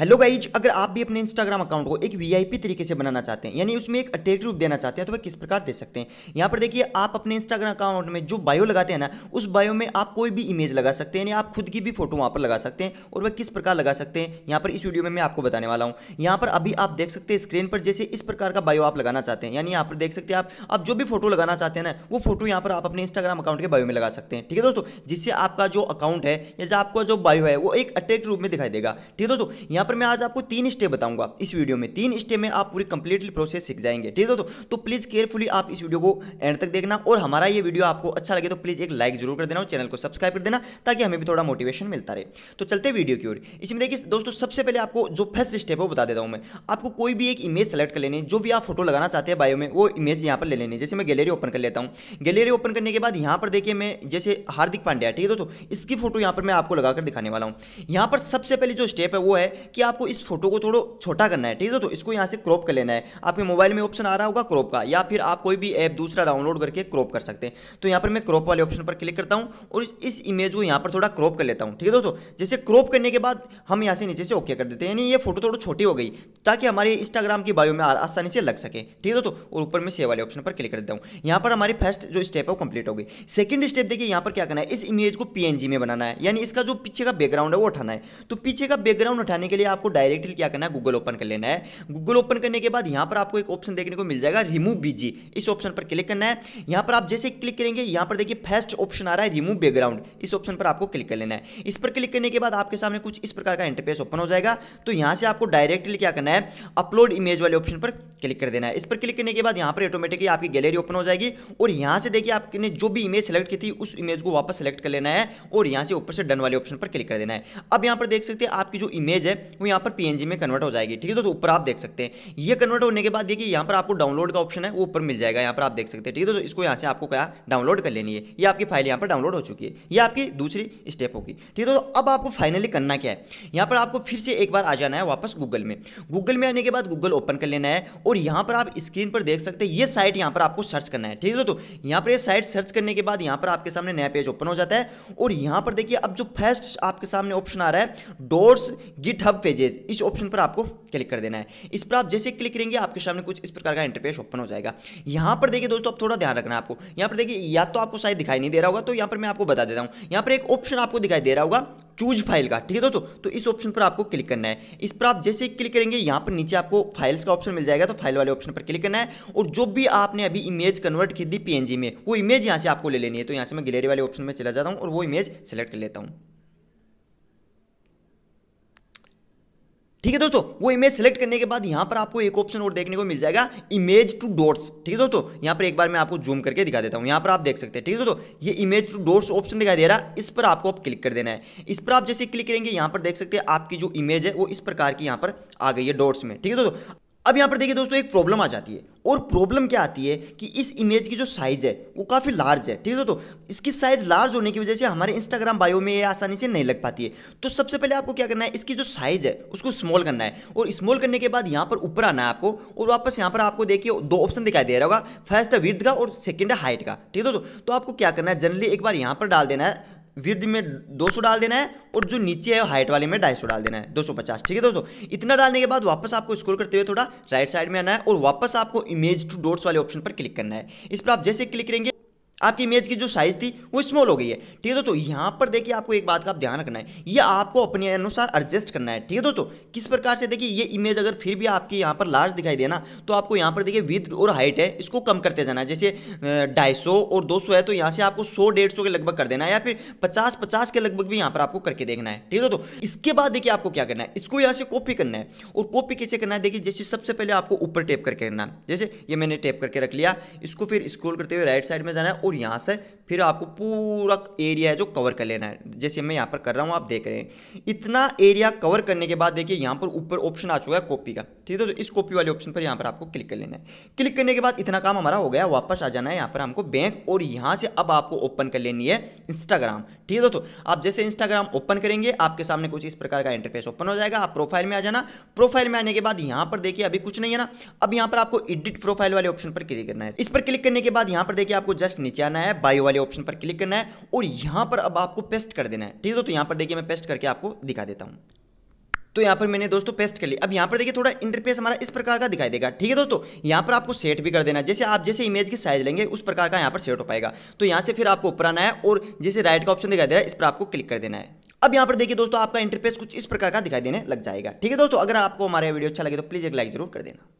hello guys अगर आप भी अपने इंस्टाग्राम अकाउंट को एक वीआईपी तरीके से बनाना चाहते हैं यानी उसमें एक अट्रेक्टिव रूप देना चाहते हैं तो वह किस प्रकार दे सकते हैं यहाँ पर देखिए आप अपने इंस्टाग्राम अकाउंट में जो बायो लगाते हैं ना उस बायो में आप कोई भी इमेज लगा सकते हैं यानी आप खुद की भी फोटो वहाँ पर लगा सकते हैं और वह किस प्रकार लगा सकते हैं यहाँ पर इस वीडियो में मैं आपको बताने वाला हूँ यहाँ पर अभी आप देख सकते हैं स्क्रीन पर जैसे इस प्रकार का बायो आप लगाना चाहते हैं यानी यहाँ पर देख सकते हैं आप जो भी फोटो लगाना चाहते हैं ना वो फोटो यहाँ पर आप अपने इंस्टाग्राम अकाउंट के बायो में लगा सकते हैं ठीक है दोस्तों जिससे आपका जो अकाउंट है या जो आपका जो बायो है वो एक अट्रेक्टिव रूप में दिखाई देगा ठीक है दोस्तों यहाँ यहाँ पर मैं आज आपको तीन स्टेप बताऊंगा इस वीडियो में तीन स्टेप में आप पूरी कंप्लीटली प्रोसेस सीख जाएंगे ठीक है दोस्तों तो प्लीज़ केयरफुली आप इस वीडियो को एंड तक देखना और हमारा ये वीडियो आपको अच्छा लगे तो प्लीज़ एक लाइक जरूर कर देना और चैनल को सब्सक्राइब कर देना ताकि हमें भी थोड़ा मोटिवेशन मिलता रहे तो चलते वीडियो की ओर इसमें देखिए दोस्तों सबसे पहले आपको जो फर्स्ट स्टेप है वो बता देता हूँ मैं आपको कोई भी एक इमेज सेलेक्ट कर लेनी जो भी आप फोटो लगाना चाहते हैं बायो में वो इमेज यहाँ पर ले लेनी जैसे मैं गैलरी ओपन कर लेता हूँ गैलरी ओपन करने के बाद यहाँ पर देखिए मैं जैसे हार्दिक पांड्या ठीक है दोस्तों इसकी फोटो यहाँ पर मैं आपको लगाकर दिखाने वाला हूँ यहाँ पर सबसे पहले जो स्टेप है वो है कि आपको इस फोटो को थोड़ा छोटा करना है ठीक है तो, तो इसको यहाँ से क्रॉप कर लेना है आपके मोबाइल में ऑप्शन आ रहा होगा क्रॉप का या फिर आप कोई भी ऐप दूसरा डाउनलोड करके क्रॉप कर सकते हैं तो यहाँ पर मैं क्रॉप वाले ऑप्शन पर क्लिक करता हूँ और इस, इमेज को यहाँ पर थोड़ा क्रॉप कर लेता हूँ ठीक है दोस्तों जैसे क्रॉप करने के बाद हम यहाँ से नीचे से ओके कर देते हैं यानी ये फोटो थोड़ी छोटी हो गई ताकि हमारे इंस्टाग्राम की बायो में आसानी से लग सके ठीक है दोस्तों और ऊपर में सेव वाले ऑप्शन पर क्लिक कर देता हूँ यहाँ पर हमारी फर्स्ट जो स्टेप है वो कंप्लीट हो गई सेकंड स्टेप देखिए यहाँ पर क्या करना है इस इमेज को पीएनजी में बनाना है यानी इसका जो पीछे का बैकग्राउंड है वो उठाना है तो पीछे का बैकग्राउंड उठाने के लिए लिए आपको डायरेक्टली क्या करना है गूगल ओपन कर लेना है गूगल ओपन करने के बाद यहाँ पर आपको एक ऑप्शन देखने को मिल जाएगा रिमूव बीजी इस ऑप्शन पर क्लिक करना है यहाँ पर आप जैसे क्लिक करेंगे यहाँ पर देखिए फर्स्ट ऑप्शन आ रहा है रिमूव बैकग्राउंड इस ऑप्शन पर आपको क्लिक कर लेना है इस पर क्लिक करने के बाद आपके सामने कुछ इस प्रकार का इंटरफेस ओपन हो जाएगा तो यहाँ से आपको डायरेक्टली क्या करना है अपलोड इमेज वाले ऑप्शन पर क्लिक कर देना है इस पर क्लिक करने के बाद यहाँ पर ऑटोमेटिकली आपकी गैलरी ओपन हो जाएगी और यहाँ से देखिए आपने जो भी इमेज सेलेक्ट की थी उस इमेज को वापस सेलेक्ट कर लेना है और यहाँ से ऊपर से डन वाले ऑप्शन पर क्लिक कर देना है अब यहाँ पर देख सकते हैं आपकी जो इमेज है वो यहाँ पर पी में कन्वर्ट हो जाएगी ठीक है दोस्तों ऊपर आप देख सकते हैं ये कन्वर्ट होने के बाद देखिए यहाँ पर आपको डाउनलोड का ऑप्शन है वो ऊपर मिल जाएगा यहाँ पर आप देख सकते हैं ठीक है दोस्तों इसको यहाँ से आपको क्या डाउनलोड कर लेनी है ये आपकी फाइल यहाँ पर डाउनलोड हो चुकी है ये आपकी दूसरी स्टेप होगी ठीक है दोस्तों अब आपको फाइनली करना क्या है यहाँ पर आपको फिर से एक बार आ जाना है वापस गूगल में गूगल में आने के बाद गूगल ओपन कर लेना है और यहाँ पर आप स्क्रीन पर देख सकते हैं ये साइट यहाँ पर आपको सर्च करना है ठीक है दोस्तों यहाँ पर ये साइट सर्च करने के बाद यहाँ पर आपके सामने नया पेज ओपन हो जाता है और यहाँ पर देखिए अब जो फर्स्ट आपके सामने ऑप्शन आ रहा है डोर्स गिट हब पेजेज इस ऑप्शन पर आपको क्लिक कर देना है इस पर आप जैसे क्लिक करेंगे आपके सामने कुछ इस प्रकार का इंटरपेस ओपन हो जाएगा यहाँ पर देखिए दोस्तों आप थोड़ा ध्यान रखना आपको यहाँ पर देखिए या तो आपको शायद दिखाई नहीं दे रहा होगा तो यहाँ पर मैं आपको बता देता हूँ यहाँ पर एक ऑप्शन आपको दिखाई दे रहा होगा चूज फाइल का ठीक है दोस्तों तो इस ऑप्शन पर आपको क्लिक करना है इस पर आप जैसे ही क्लिक करेंगे यहाँ पर नीचे आपको फाइल्स का ऑप्शन मिल जाएगा तो फाइल वाले ऑप्शन पर क्लिक करना है और जो भी आपने अभी इमेज कन्वर्ट की दी पीएनजी में वो इमेज यहाँ से आपको ले लेनी है तो यहाँ से मैं गैलरी वाले ऑप्शन में चला जाता हूँ और वो इमेज सेलेक्ट कर लेता हूँ ठीक है दोस्तों वो इमेज सेलेक्ट करने के बाद यहां पर आपको एक ऑप्शन और देखने को मिल जाएगा इमेज टू डॉट्स ठीक है दोस्तों यहां पर एक बार मैं आपको जूम करके दिखा देता हूं यहां पर आप देख सकते हैं ठीक है दोस्तों ये इमेज टू डॉट्स ऑप्शन दिखाई दे रहा है इस पर आपको आप क्लिक कर देना है इस पर आप जैसे क्लिक करेंगे यहां पर देख सकते हैं आपकी जो इमेज है वो इस प्रकार की यहां पर आ गई है डॉट्स में ठीक है दोस्तों अब यहाँ पर देखिए दोस्तों एक प्रॉब्लम आ जाती है और प्रॉब्लम क्या आती है कि इस इमेज की जो साइज़ है वो काफ़ी लार्ज है ठीक है दोस्तों इसकी साइज़ लार्ज होने की वजह से हमारे इंस्टाग्राम बायो में ये आसानी से नहीं लग पाती है तो सबसे पहले आपको क्या करना है इसकी जो साइज़ है उसको स्मॉल करना है और स्मॉल करने के बाद यहाँ पर ऊपर आना है आपको और वापस यहाँ पर आपको देखिए दो ऑप्शन दिखाई दे रहा होगा फर्स्ट है विद का और सेकेंड है हाइट का ठीक है दोस्तों तो आपको क्या करना है जनरली एक बार यहाँ पर डाल देना है विर्ध में 200 डाल देना है और जो नीचे है हाइट वाले में 250 डाल देना है 250 ठीक है दोस्तों इतना डालने के बाद वापस आपको स्क्रोल करते हुए थोड़ा राइट साइड में आना है और वापस आपको इमेज टू डोट्स वाले ऑप्शन पर क्लिक करना है इस पर आप जैसे क्लिक करेंगे आपकी इमेज की जो साइज़ थी वो स्मॉल हो गई है ठीक है दोस्तों यहाँ पर देखिए आपको एक बात का आप ध्यान रखना है ये आपको अपने अनुसार एडजस्ट करना है ठीक है दोस्तों किस प्रकार से देखिए ये इमेज अगर फिर भी आपके यहाँ पर लार्ज दिखाई देना तो आपको यहाँ पर देखिए विद और हाइट है इसको कम करते जाना है जैसे ढाई और दो है तो यहाँ से आपको सौ डेढ़ के लगभग कर देना है या फिर पचास पचास के लगभग भी यहाँ पर आपको करके देखना है ठीक है दोस्तों इसके बाद देखिए आपको क्या करना है इसको यहाँ से कॉपी करना है और कॉपी कैसे करना है देखिए जैसे सबसे पहले आपको ऊपर टेप करके करना है जैसे ये मैंने टेप करके रख लिया इसको फिर स्क्रोल करते हुए राइट साइड में जाना है और यहाँ से फिर आपको पूरा एरिया है जो कवर कर लेना है जैसे मैं यहाँ पर कर रहा हूँ आप देख रहे हैं इतना एरिया कवर करने के बाद देखिए यहाँ पर ऊपर ऑप्शन आ चुका है कॉपी का ठीक है तो इस कॉपी वाले ऑप्शन पर यहाँ पर आपको क्लिक कर लेना है क्लिक करने के बाद इतना काम हमारा हो गया वापस आ जाना है यहाँ पर हमको बैंक और यहाँ से अब आपको ओपन कर लेनी है इंस्टाग्राम ठीक है दोस्तों आप जैसे इंस्टाग्राम ओपन करेंगे आपके सामने कुछ इस प्रकार का इंटरफेस ओपन हो जाएगा आप प्रोफाइल में आ जाना प्रोफाइल में आने के बाद यहाँ पर देखिए अभी कुछ नहीं है ना अब यहाँ पर आपको एडिट प्रोफाइल वाले ऑप्शन पर क्लिक करना है इस पर क्लिक करने के बाद यहाँ पर देखिए आपको जस्ट नीचे आना है बायो वाले वाले ऑप्शन पर क्लिक करना है और यहाँ पर अब आपको पेस्ट कर देना है ठीक है तो यहाँ पर देखिए मैं पेस्ट करके आपको दिखा देता हूँ तो यहाँ पर मैंने दोस्तों पेस्ट कर लिया अब यहाँ पर देखिए थोड़ा इंटरफेस हमारा इस प्रकार का दिखाई देगा ठीक है दोस्तों यहाँ पर आपको सेट भी कर देना जैसे आप जैसे इमेज की साइज लेंगे उस प्रकार का यहाँ पर सेट हो पाएगा तो यहाँ से फिर आपको ऊपर आना है और जैसे राइट का ऑप्शन दिखाई दे रहा है इस पर आपको क्लिक कर देना है अब यहाँ पर देखिए दोस्तों आपका इंटरफेस कुछ इस प्रकार का दिखाई देने लग जाएगा ठीक है दोस्तों अगर आपको हमारा वीडियो अच्छा लगे तो प्लीज़ एक लाइक जरूर कर देना